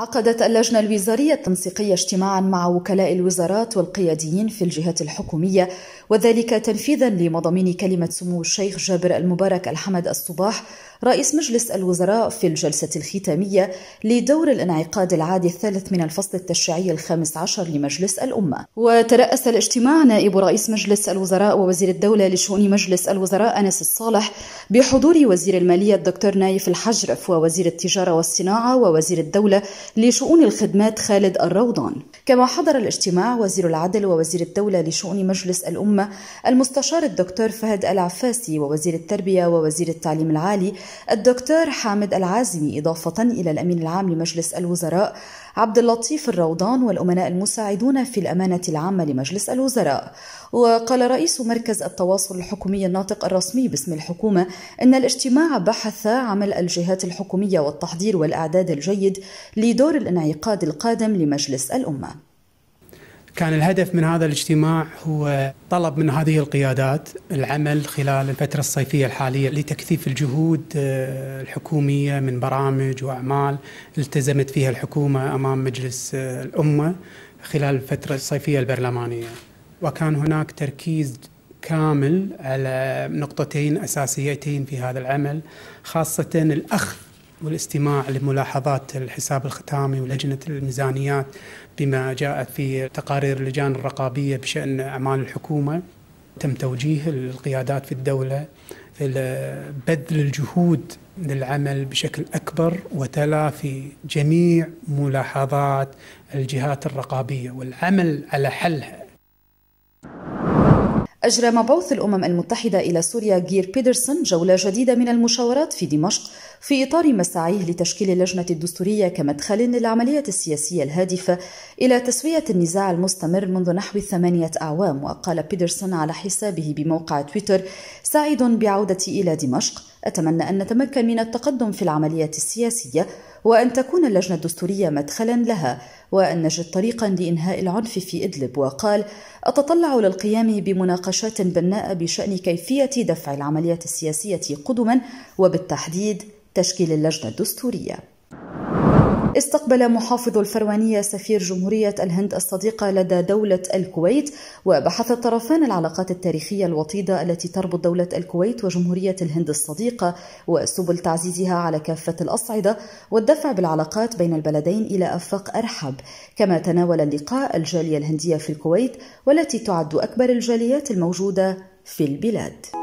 عقدت اللجنة الوزارية التنسيقية اجتماعا مع وكلاء الوزارات والقياديين في الجهات الحكومية وذلك تنفيذا لمضامين كلمة سمو الشيخ جابر المبارك الحمد الصباح رئيس مجلس الوزراء في الجلسة الختامية لدور الانعقاد العادي الثالث من الفصل التشريعي الخامس عشر لمجلس الأمة وترأس الاجتماع نائب رئيس مجلس الوزراء ووزير الدولة لشؤون مجلس الوزراء أنس الصالح بحضور وزير المالية الدكتور نايف الحجرف ووزير التجارة والصناعة ووزير الدولة لشؤون الخدمات خالد الروضان كما حضر الاجتماع وزير العدل ووزير الدولة لشؤون مجلس الأمة المستشار الدكتور فهد العفاسي ووزير التربية ووزير التعليم العالي الدكتور حامد العازمي إضافة إلى الأمين العام لمجلس الوزراء عبد اللطيف الروضان والأمناء المساعدون في الأمانة العامة لمجلس الوزراء وقال رئيس مركز التواصل الحكومي الناطق الرسمي باسم الحكومة أن الاجتماع بحث عمل الجهات الحكومية والتحضير والإعداد الجيد لدور الانعقاد القادم لمجلس الأمة كان الهدف من هذا الاجتماع هو طلب من هذه القيادات العمل خلال الفترة الصيفية الحالية لتكثيف الجهود آه، الحكومية من برامج وأعمال التزمت فيها الحكومة أمام مجلس آه، الأمة خلال الفترة الصيفية البرلمانية وكان هناك تركيز كامل على نقطتين أساسيتين في هذا العمل خاصة الأخذ والاستماع لملاحظات الحساب الختامي ولجنة الميزانيات بما جاء في تقارير اللجان الرقابية بشأن أعمال الحكومة تم توجيه القيادات في الدولة إلى بذل الجهود للعمل بشكل أكبر وتلافي جميع ملاحظات الجهات الرقابية والعمل على حلها أجرى مبعوث الأمم المتحدة إلى سوريا جير بيدرسون جولة جديدة من المشاورات في دمشق في إطار مساعيه لتشكيل اللجنة الدستورية كمدخل للعملية السياسية الهادفة إلى تسوية النزاع المستمر منذ نحو ثمانية أعوام وقال بيدرسون على حسابه بموقع تويتر سعيد بعودتي إلى دمشق أتمنى أن نتمكن من التقدم في العملية السياسية وأن تكون اللجنة الدستورية مدخلا لها وأن نجد طريقا لإنهاء العنف في إدلب وقال أتطلع للقيام بمناقشات بناءة بشأن كيفية دفع العملية السياسية قدما وبالتحديد تشكيل اللجنة الدستورية استقبل محافظ الفروانية سفير جمهورية الهند الصديقة لدى دولة الكويت وبحث الطرفان العلاقات التاريخية الوطيدة التي تربط دولة الكويت وجمهورية الهند الصديقة وسبل تعزيزها على كافة الأصعدة والدفع بالعلاقات بين البلدين إلى أفاق أرحب كما تناول اللقاء الجالية الهندية في الكويت والتي تعد أكبر الجاليات الموجودة في البلاد